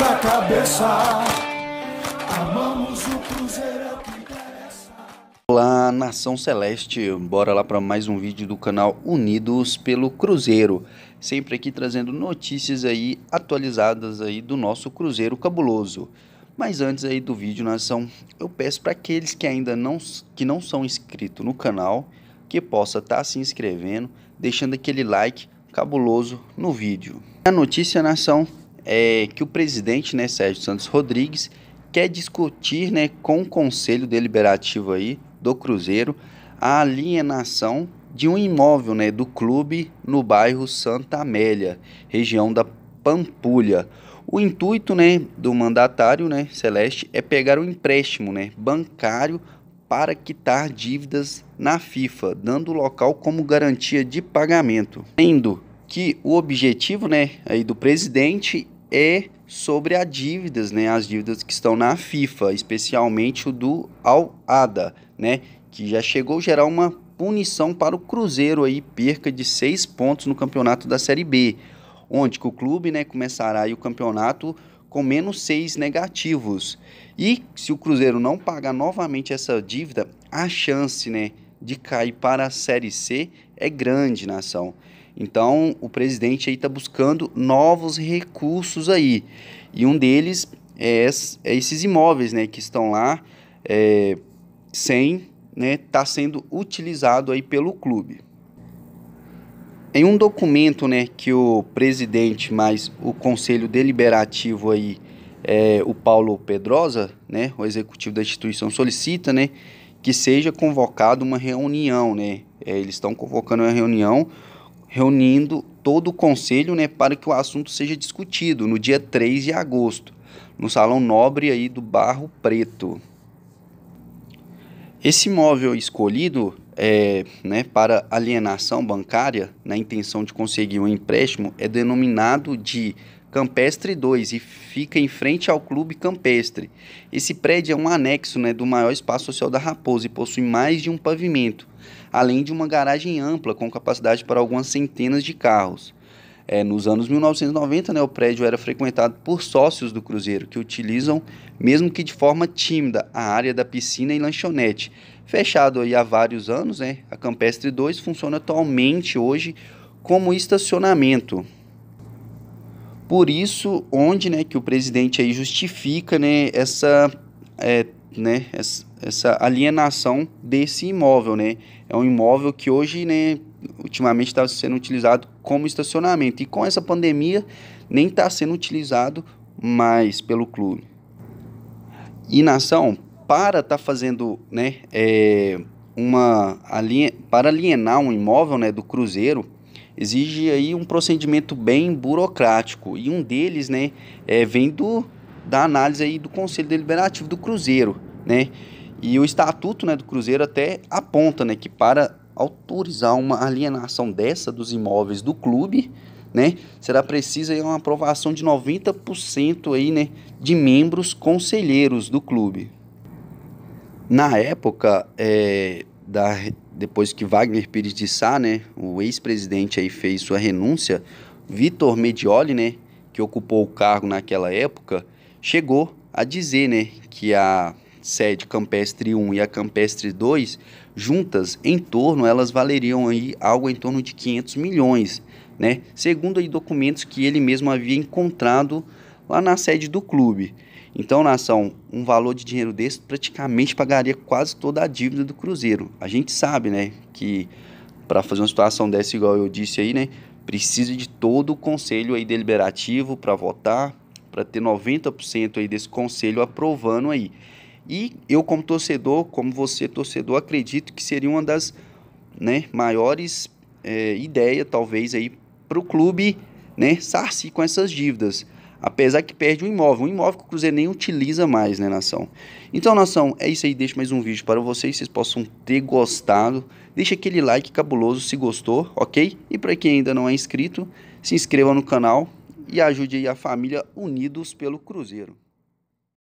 da cabeça. Amamos o Cruzeiro é que Olá, nação celeste. Bora lá para mais um vídeo do canal Unidos pelo Cruzeiro. Sempre aqui trazendo notícias aí atualizadas aí do nosso Cruzeiro cabuloso. Mas antes aí do vídeo, nação, eu peço para aqueles que ainda não que não são inscritos no canal, que possa estar tá se inscrevendo, deixando aquele like cabuloso no vídeo. A notícia nação é, que o presidente, né, Sérgio Santos Rodrigues, quer discutir, né, com o Conselho Deliberativo aí do Cruzeiro a alienação de um imóvel, né, do clube no bairro Santa Amélia, região da Pampulha. O intuito, né, do mandatário, né, Celeste, é pegar um empréstimo, né, bancário para quitar dívidas na FIFA, dando o local como garantia de pagamento. Sendo que o objetivo, né, aí do presidente é sobre as dívidas, né? As dívidas que estão na FIFA, especialmente o do Al-Ada, né? Que já chegou a gerar uma punição para o Cruzeiro aí, perca de seis pontos no campeonato da Série B, onde o clube, né, começará o campeonato com menos seis negativos. E se o Cruzeiro não pagar novamente essa dívida, a chance, né, de cair para a Série C é grande, nação. Então, o presidente aí está buscando novos recursos aí. E um deles é, é, esses imóveis, né, que estão lá é, sem, né, tá sendo utilizado aí pelo clube. Em um documento, né, que o presidente mais o conselho deliberativo aí, é, o Paulo Pedrosa, né, o executivo da instituição solicita, né, que seja convocada uma reunião, né, é, eles estão convocando uma reunião reunindo todo o conselho né, para que o assunto seja discutido no dia 3 de agosto, no Salão Nobre aí do Barro Preto. Esse imóvel escolhido é, né, para alienação bancária, na intenção de conseguir um empréstimo, é denominado de Campestre 2 e fica em frente ao Clube Campestre. Esse prédio é um anexo né, do maior espaço social da Raposa e possui mais de um pavimento, além de uma garagem ampla com capacidade para algumas centenas de carros. É, nos anos 1990, né, o prédio era frequentado por sócios do Cruzeiro, que utilizam, mesmo que de forma tímida, a área da piscina e lanchonete. Fechado aí há vários anos, né, a Campestre 2 funciona atualmente hoje como estacionamento. Por isso, onde né, que o presidente aí justifica né, essa, é, né, essa alienação desse imóvel. Né? É um imóvel que hoje, né, ultimamente, está sendo utilizado como estacionamento. E com essa pandemia, nem está sendo utilizado mais pelo clube. E nação, para estar tá fazendo né, é, uma para alienar um imóvel né, do Cruzeiro, exige aí um procedimento bem burocrático e um deles, né, é, vem do da análise aí do Conselho Deliberativo do Cruzeiro, né? E o estatuto, né, do Cruzeiro até aponta, né, que para autorizar uma alienação dessa dos imóveis do clube, né, será precisa aí uma aprovação de 90% aí, né, de membros conselheiros do clube. Na época, é, da, depois que Wagner Pires de Sá, né, o ex-presidente aí fez sua renúncia, Vitor Medioli, né, que ocupou o cargo naquela época, chegou a dizer, né, que a sede Campestre 1 e a Campestre 2, juntas em torno, elas valeriam aí algo em torno de 500 milhões, né? Segundo aí documentos que ele mesmo havia encontrado lá na sede do clube. Então, nação, um valor de dinheiro desse praticamente pagaria quase toda a dívida do Cruzeiro. A gente sabe, né, que para fazer uma situação dessa igual eu disse aí, né, precisa de todo o conselho aí deliberativo para votar, para ter 90% aí desse conselho aprovando aí. E eu como torcedor, como você torcedor, acredito que seria uma das né, maiores é, ideias talvez aí para o clube né, sarci com essas dívidas apesar que perde um imóvel, um imóvel que o Cruzeiro nem utiliza mais, né, nação? Então, nação, é isso aí, deixo mais um vídeo para vocês, vocês possam ter gostado. Deixa aquele like cabuloso se gostou, ok? E para quem ainda não é inscrito, se inscreva no canal e ajude aí a família Unidos pelo Cruzeiro.